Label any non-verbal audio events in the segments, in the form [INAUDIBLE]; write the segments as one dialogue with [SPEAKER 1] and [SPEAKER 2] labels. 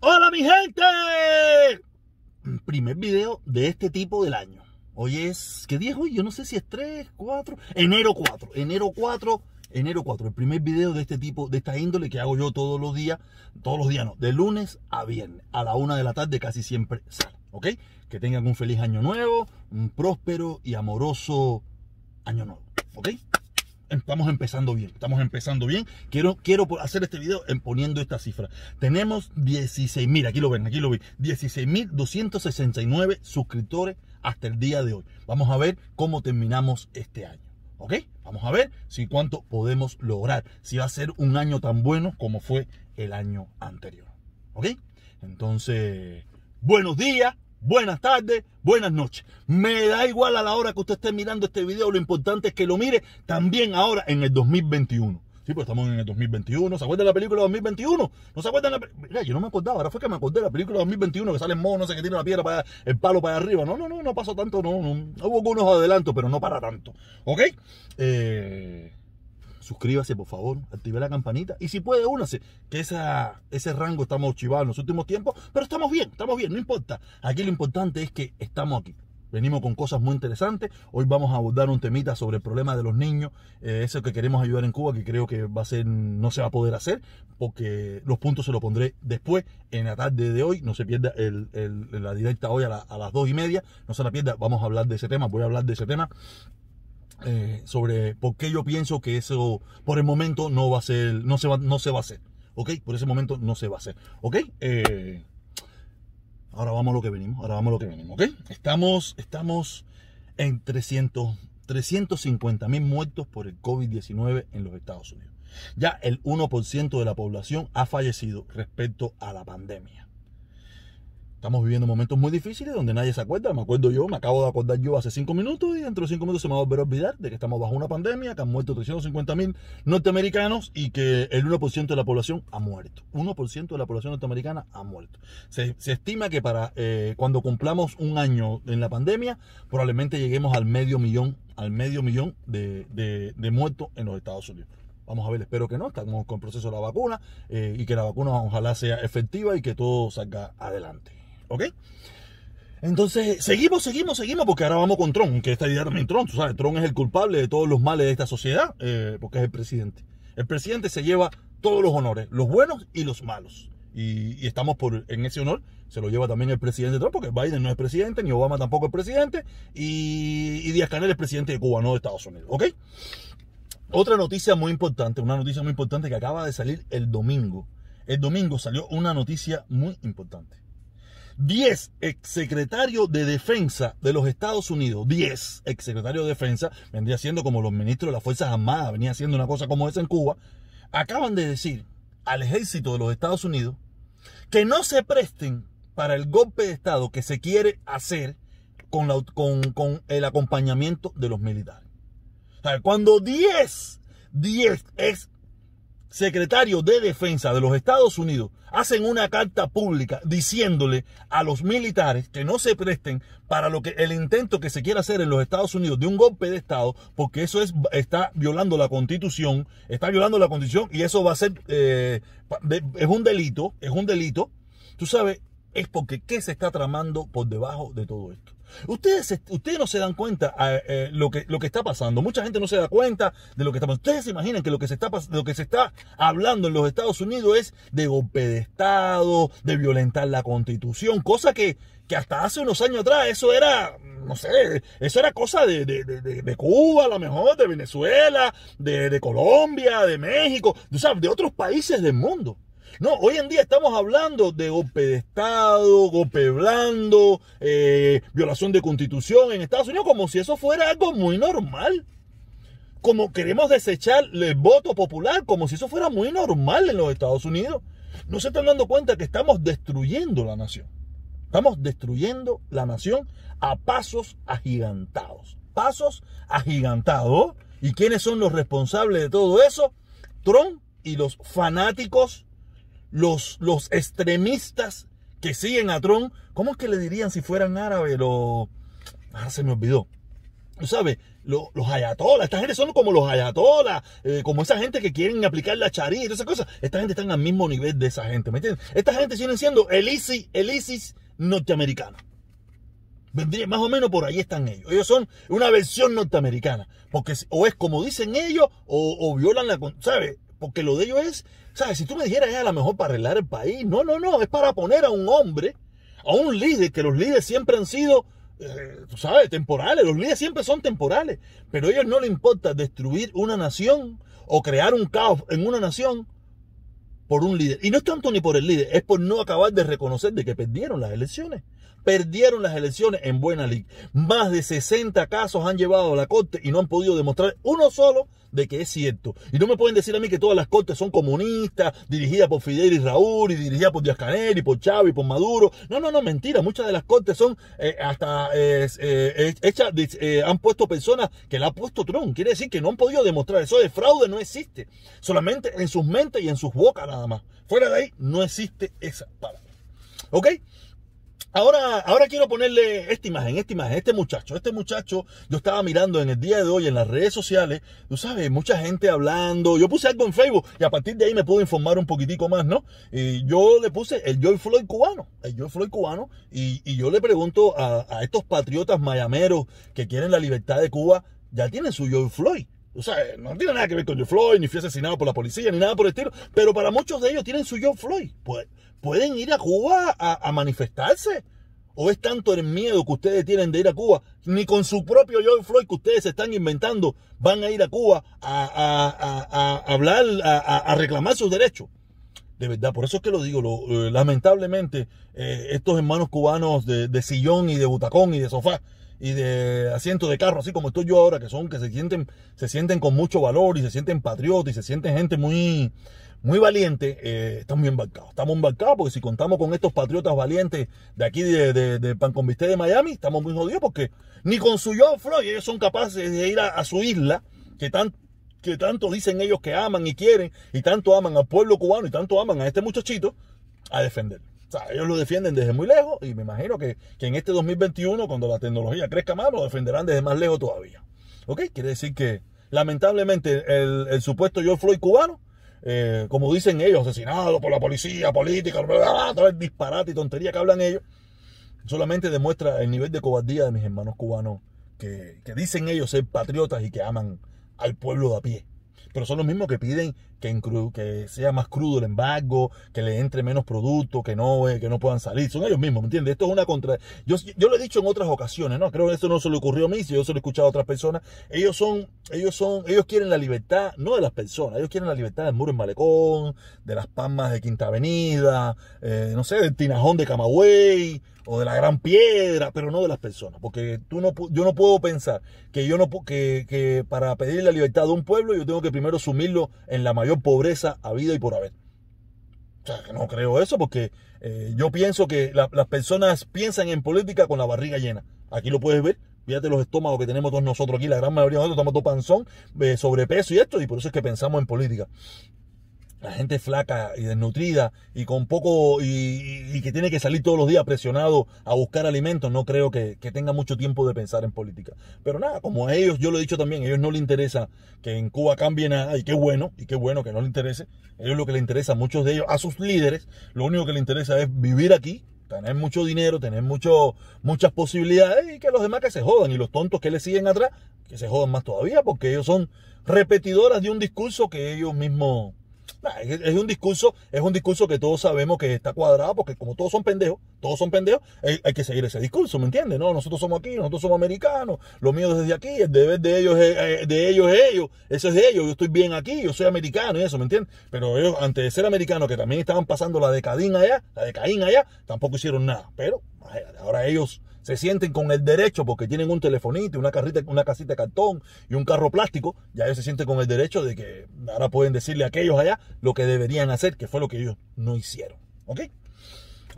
[SPEAKER 1] Hola mi gente. Primer video de este tipo del año. Hoy es, ¿qué día es hoy? Yo no sé si es 3, 4, enero 4, enero 4, enero 4. El primer video de este tipo, de esta índole que hago yo todos los días, todos los días no, de lunes a viernes, a la una de la tarde casi siempre sale, ¿ok? Que tengan un feliz año nuevo, un próspero y amoroso año nuevo, ¿ok? estamos empezando bien, estamos empezando bien. Quiero, quiero hacer este video en poniendo esta cifra. Tenemos 16.000, aquí lo ven, aquí lo vi, 16.269 suscriptores hasta el día de hoy. Vamos a ver cómo terminamos este año. ¿Ok? Vamos a ver si cuánto podemos lograr, si va a ser un año tan bueno como fue el año anterior. ¿Ok? Entonces, buenos días, buenas tardes, buenas noches. Me da igual a la hora que usted esté mirando este video, lo importante es que lo mire también ahora en el 2021. Sí, pues estamos en el 2021. ¿Se acuerdan de la película 2021? ¿No se acuerdan de la Mira, yo no me acordaba. Ahora fue que me acordé de la película 2021 que sale el mono, no sé qué tiene la piedra para el palo para arriba. No, no, no, no pasó tanto, no, no. Hubo algunos adelantos, pero no para tanto. ¿Ok? Eh suscríbase por favor, active la campanita y si puede únase, que esa, ese rango estamos chivados en los últimos tiempos, pero estamos bien, estamos bien, no importa. Aquí lo importante es que estamos aquí. Venimos con cosas muy interesantes. Hoy vamos a abordar un temita sobre el problema de los niños, eh, eso que queremos ayudar en Cuba, que creo que va a ser, no se va a poder hacer, porque los puntos se los pondré después en la tarde de hoy. No se pierda la directa hoy a, a las dos y media, no se la pierda. Vamos a hablar de ese tema, voy a hablar de ese tema. Eh, sobre por qué yo pienso que eso por el momento no va a ser, no se va, no se va a hacer. ¿Ok? Por ese momento no se va a hacer. ¿Ok? Eh, ahora vamos a lo que venimos, ahora vamos a lo que venimos. ¿Ok? Estamos, estamos en 300, 350 mil muertos por el COVID-19 en los Estados Unidos. Ya el 1% de la población ha fallecido respecto a la pandemia. Estamos viviendo momentos muy difíciles donde nadie se acuerda. Me acuerdo yo, me acabo de acordar yo hace cinco minutos y dentro de cinco minutos se me va a volver a olvidar de que estamos bajo una pandemia, que han muerto mil norteamericanos y que el 1% de la población ha muerto. 1% de la población norteamericana ha muerto. Se, estima que para eh, cuando cumplamos un año en la pandemia, probablemente lleguemos al medio millón, al medio millón de, muertos en los Estados Unidos. Vamos a ver, espero que no, estamos con el proceso de la vacuna eh, y que la vacuna ojalá sea efectiva y que todo salga adelante. ¿Ok? Entonces, seguimos, seguimos, seguimos, porque ahora vamos con Trump que está idea también Tron, es el culpable de todos los males de esta sociedad, eh, porque es el presidente. El presidente se lleva todos los honores, los buenos y los malos. Y, estamos por en ese honor, se lo lleva también el presidente Trump, porque Biden no es presidente, ni Obama tampoco es presidente, y, y Díaz Canel es presidente de Cuba, no de Estados Unidos. ¿Ok? Otra noticia muy importante, una noticia muy importante que acaba de salir el domingo. El domingo salió una noticia muy importante. 10 exsecretarios de defensa de los Estados Unidos, 10 exsecretarios de defensa, vendría siendo como los ministros de las Fuerzas Armadas, venía haciendo una cosa como esa en Cuba, acaban de decir al ejército de los Estados Unidos que no se presten para el golpe de Estado que se quiere hacer con, el acompañamiento de los militares. cuando 10, 10 ex de defensa de los Estados Unidos hacen una carta pública diciéndole a los militares que no se presten para lo que el intento que se quiere hacer en los Estados Unidos de un golpe de Estado, porque eso es, está violando la Constitución, está violando la Constitución y eso va a ser, eh, es un delito, es un delito. Tú sabes, es porque qué se está tramando por debajo de todo esto. Ustedes, ustedes no se dan cuenta de eh, lo, que, lo que está pasando. Mucha gente no se da cuenta de lo que está pasando. Ustedes se imaginan que lo que se está, lo que se está hablando en los Estados Unidos es de golpe de Estado, de violentar la constitución, cosa que, que hasta hace unos años atrás eso era, no sé, eso era cosa de, de Cuba, a lo mejor, de Venezuela, de, Colombia, de México, de otros países del mundo. No, hoy en día estamos hablando de golpe de Estado, golpe blando, eh, violación de constitución en Estados Unidos, como si eso fuera algo muy normal. Como queremos desechar el voto popular, como si eso fuera muy normal en los Estados Unidos. No se están dando cuenta que estamos destruyendo la nación. Estamos destruyendo la nación a pasos agigantados. Pasos agigantados. ¿Y quiénes son los responsables de todo eso? Trump y los fanáticos los, extremistas que siguen a Trump, ¿cómo es que le dirían si fueran árabes los... Ah, se me olvidó. Tú sabes, los, los ayatolas, esta gente son como los ayatolas, eh, como esa gente que quieren aplicar la charía y esas cosas. Esta gente están al mismo nivel de esa gente, ¿me entiendes? Esta gente siguen siendo el ISIS, norteamericano. Vendría, más o menos por ahí están ellos. Ellos son una versión norteamericana. Porque o es como dicen ellos o violan la... ¿Sabes? Porque lo de ellos es sea, Si tú me dijeras, es eh, a lo mejor para arreglar el país. No, no, no. Es para poner a un hombre, a un líder, que los líderes siempre han sido, eh, tú sabes, temporales. Los líderes siempre son temporales. Pero a ellos no les importa destruir una nación o crear un caos en una nación por un líder. Y no es tanto ni por el líder, es por no acabar de reconocer de que perdieron las elecciones perdieron las elecciones en Buena League. Más de 60 casos han llevado a la corte y no han podido demostrar uno solo de que es cierto. Y no me pueden decir a mí que todas las cortes son comunistas, dirigidas por Fidel y Raúl, y dirigidas por Díaz Canel, y por Chávez, y por Maduro. No, no, no, mentira. Muchas de las cortes son eh, hasta eh, hechas, eh, han puesto personas que la ha puesto Trump. Quiere decir que no han podido demostrar. Eso de fraude no existe. Solamente en sus mentes y en sus bocas nada más. Fuera de ahí no existe esa palabra. ¿Ok? Ahora, ahora quiero ponerle esta imagen, esta imagen, este muchacho. Este muchacho, yo estaba mirando en el día de hoy en las redes sociales, tú sabes, mucha gente hablando. Yo puse algo en Facebook y a partir de ahí me pude informar un poquitico más, ¿no? Y yo le puse el Joy Floyd cubano, el Joy Floyd cubano. Y, yo le pregunto a, a, estos patriotas mayameros que quieren la libertad de Cuba, ya tienen su Joy Floyd. O sea, no tiene nada que ver con Joe Floyd, ni fue asesinado por la policía, ni nada por el estilo. Pero para muchos de ellos tienen su Joe Floyd. pueden ir a Cuba a, manifestarse. ¿O es tanto el miedo que ustedes tienen de ir a Cuba? Ni con su propio Joe Floyd que ustedes se están inventando van a ir a Cuba a, hablar, a reclamar sus derechos. De verdad, por eso es que lo digo. Eh, lamentablemente, eh, estos hermanos cubanos de, de, sillón y de butacón y de sofá y de asientos de carro, así como estoy yo ahora, que son, que se sienten, se sienten con mucho valor y se sienten patriotas y se sienten gente muy, muy valiente, eh, estamos bien embarcados. Estamos embarcados porque si contamos con estos patriotas valientes de aquí de, de, de de Miami, estamos muy jodidos porque ni con su yo, Floyd ellos son capaces de ir a, su isla, que, tan, que tanto dicen ellos que aman y quieren, y tanto aman al pueblo cubano y tanto aman a este muchachito, a defenderlo. O sea, ellos lo defienden desde muy lejos y me imagino que, en este 2021, cuando la tecnología crezca más, lo defenderán desde más lejos todavía. ¿Ok? Quiere decir que, lamentablemente, el, supuesto George Floyd cubano, eh, como dicen ellos, asesinado por la policía, política, todo el disparate y tontería que hablan ellos, solamente demuestra el nivel de cobardía de mis hermanos cubanos que, que dicen ellos ser patriotas y que aman al pueblo de a pie. Pero son los mismos que piden que, sea más crudo el embargo, que le entre menos producto, que no, eh, que no puedan salir. Son ellos mismos, ¿me entiendes? Esto es una contra... Yo, yo lo he dicho en otras ocasiones, ¿no? Creo que eso no se le ocurrió a mí, si yo se lo he escuchado a otras personas. Ellos son, ellos son, ellos quieren la libertad, no de las personas, ellos quieren la libertad del muro en Malecón, de las palmas de Quinta Avenida, eh, no sé, del Tinajón de Camagüey o de la gran piedra, pero no de las personas, porque tú no, yo no puedo pensar que yo no que, que para pedir la libertad de un pueblo yo tengo que primero sumirlo en la mayoría pobreza habida y por haber. O sea, no creo eso porque eh, yo pienso que las personas piensan en política con la barriga llena. Aquí lo puedes ver, Fíjate los estómagos que tenemos todos nosotros aquí, la gran mayoría de nosotros estamos todos panzón, eh, sobrepeso y esto, y por eso es que pensamos en política la gente flaca y desnutrida y con poco y, que tiene que salir todos los días presionado a buscar alimentos, no creo que, tenga mucho tiempo de pensar en política. Pero nada, como ellos, yo lo he dicho también, a ellos no les interesa que en Cuba cambie nada y qué bueno, y qué bueno que no les interese. A ellos lo que les interesa a muchos de ellos, a sus líderes, lo único que les interesa es vivir aquí, tener mucho dinero, tener mucho, muchas posibilidades y que los demás que se jodan y los tontos que le siguen atrás, que se jodan más todavía porque ellos son repetidoras de un discurso que ellos mismos es, un discurso, es un discurso que todos sabemos que está cuadrado, porque como todos son pendejos, todos son pendejos, hay, que seguir ese discurso, ¿me entiendes? No, nosotros somos aquí, nosotros somos americanos, lo mío desde aquí, el deber de ellos es, eh, de ellos ellos, eso es de ellos, yo estoy bien aquí, yo soy americano y eso, ¿me entiendes? Pero ellos, antes de ser americanos, que también estaban pasando la decadín allá, la decadín allá, tampoco hicieron nada. Pero ahora ellos se sienten con el derecho porque tienen un telefonito, una, carrita, una casita de cartón y un carro plástico, ya ellos se sienten con el derecho de que ahora pueden decirle a aquellos allá lo que deberían hacer, que fue lo que ellos no hicieron. ¿Ok?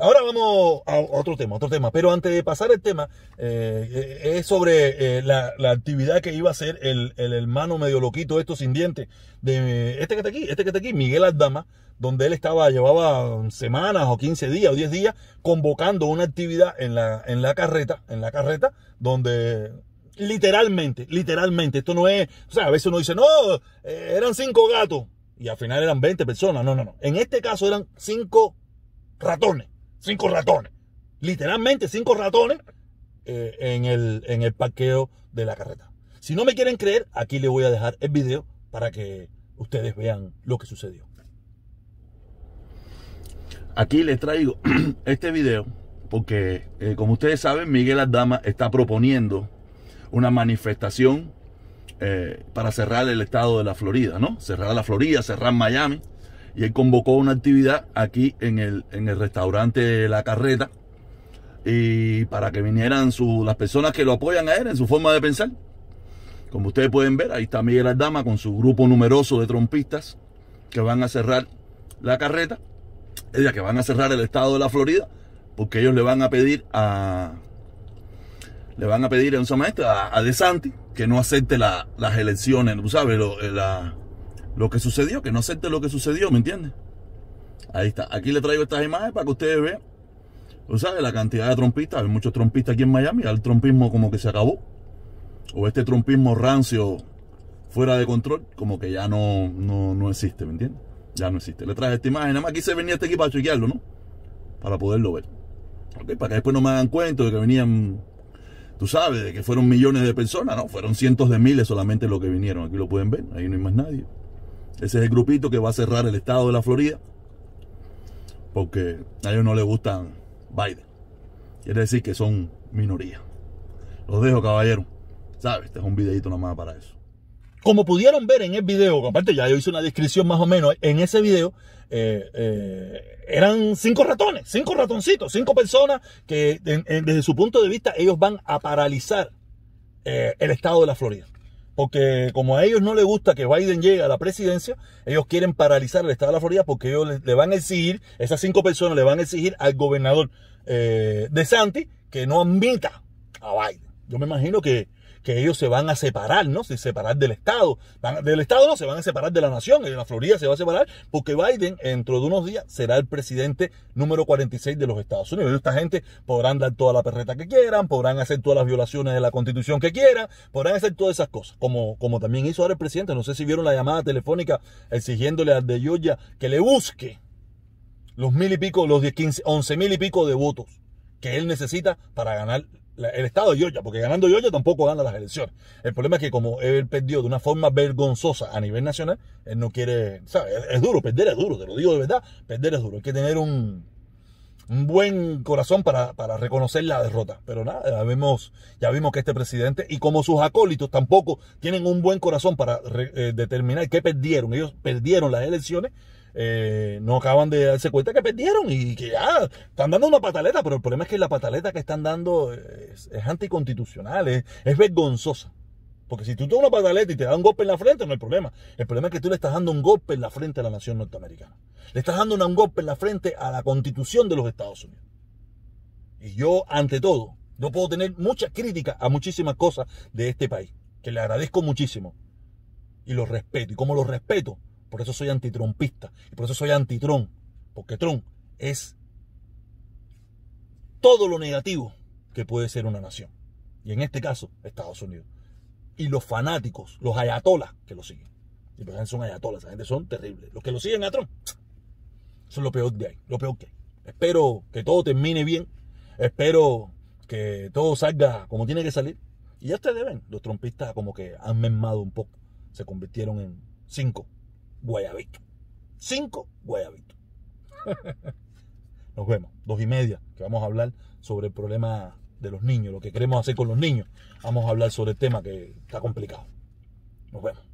[SPEAKER 1] Ahora vamos a otro tema, otro tema. Pero antes de pasar el tema, eh, es sobre eh, la, actividad que iba a hacer el, hermano medio loquito, esto sin dientes, de este que está aquí, este que está aquí, Miguel Aldama, donde él estaba, llevaba semanas o 15 días o 10 días convocando una actividad en la, en la carreta, en la carreta, donde literalmente, literalmente, esto no es, o sea, a veces uno dice, no, eh, eran cinco gatos y al final eran 20 personas, no, no, no. En este caso eran cinco ratones Cinco ratones. Literalmente cinco ratones eh, en, el, en el parqueo de la carreta. Si no me quieren creer, aquí les voy a dejar el video para que ustedes vean lo que sucedió. Aquí les traigo [CLEARS THROAT] este video porque, eh, como ustedes saben, Miguel Aldama está proponiendo una manifestación eh, para cerrar el estado de la Florida, ¿no? Cerrar la Florida, cerrar Miami y él convocó una actividad aquí en el, en el restaurante La Carreta y para que vinieran las personas que lo apoyan a él en su forma de pensar. Como ustedes pueden ver, ahí está Miguel Aldama con su grupo numeroso de trompistas que van a cerrar la carreta, es decir, que van a cerrar el estado de la Florida, porque ellos le van a pedir a le van a pedir a un maestro a, a Santi que no acepte las elecciones, tú sabes, eh, la, lo que sucedió, que no acepte lo que sucedió, ¿me entiendes? Ahí está. Aquí le traigo estas imágenes para que ustedes vean. O sea, la cantidad de trompistas, hay muchos trompistas aquí en Miami, el trompismo como que se acabó. O este trompismo rancio fuera de control, como que ya no, no, no existe, ¿me entiendes? Ya no existe. Le traje esta imagen, nada más quise venir a este equipo a chequearlo, ¿no? Para poderlo ver. ¿Ok? Para que después no me hagan cuenta... de que venían, tú sabes, de que fueron millones de personas, ¿no? Fueron cientos de miles solamente los que vinieron. Aquí lo pueden ver, ahí no hay más nadie. Ese es el grupito que va a cerrar el estado de la Florida porque a ellos no les gustan Biden. Quiere decir que son minoría. Los dejo, caballero. ¿Sabes? Este es un videito nomás para eso. Como pudieron ver en el video, ya yo hice una descripción más o menos, en ese video eh, eh, eran cinco ratones, cinco ratoncitos, cinco personas que desde su punto de vista ellos van a paralizar eh, el estado de la Florida. Porque como a ellos no les gusta que Biden llegue a la presidencia, ellos quieren paralizar el estado de la Florida porque ellos le, van a exigir, esas cinco personas le van a exigir al gobernador eh, de Santi que no admita a Biden. Yo me imagino que que ellos se van a separar, ¿no? Se separar del Estado. del Estado no, se van a separar de la nación. de la Florida se va a separar porque Biden dentro de unos días será el presidente número 46 de los Estados Unidos. esta gente podrán dar toda la perreta que quieran, podrán hacer todas las violaciones de la constitución que quieran, podrán hacer todas esas cosas. Como, como también hizo ahora el presidente, no sé si vieron la llamada telefónica exigiéndole al de Georgia que le busque los mil y pico, los diez 15, 11 mil y pico de votos que él necesita para ganar el estado de Georgia, porque ganando Georgia tampoco gana las elecciones. El problema es que como él perdió de una forma vergonzosa a nivel nacional, él no quiere, ¿sabes? Es, duro, perder es duro, te lo digo de verdad, perder es duro. Hay que tener un, un buen corazón para, para, reconocer la derrota. Pero nada, ya vimos, ya vimos que este presidente y como sus acólitos tampoco tienen un buen corazón para eh, determinar qué perdieron. Ellos perdieron las elecciones eh, no acaban de darse cuenta que perdieron y que ya están dando una pataleta, pero el problema es que la pataleta que están dando es, anticonstitucional, es, vergonzosa. Porque si tú te una pataleta y te dan un golpe en la frente, no hay problema. El problema es que tú le estás dando un golpe en la frente a la nación norteamericana. Le estás dando un golpe en la frente a la constitución de los Estados Unidos. Y yo, ante todo, no puedo tener mucha crítica a muchísimas cosas de este país, que le agradezco muchísimo. Y los respeto. Y como lo respeto, por eso soy antitrumpista y por eso soy antitrón. Porque Trump es todo lo negativo que puede ser una nación. Y en este caso, Estados Unidos. Y los fanáticos, los ayatolas que lo siguen. Y por pues, son ayatolas, esa gente son terribles. Los que lo siguen a Trump, son lo peor de ahí, lo peor que hay. Espero que todo termine bien. Espero que todo salga como tiene que salir. Y ya ustedes ven, los trompistas como que han mermado un poco. Se convirtieron en cinco guayabito. Cinco guayabito. Nos vemos, dos y media, que vamos a hablar sobre el problema de los niños, lo que queremos hacer con los niños. Vamos a hablar sobre el tema que está complicado. Nos vemos.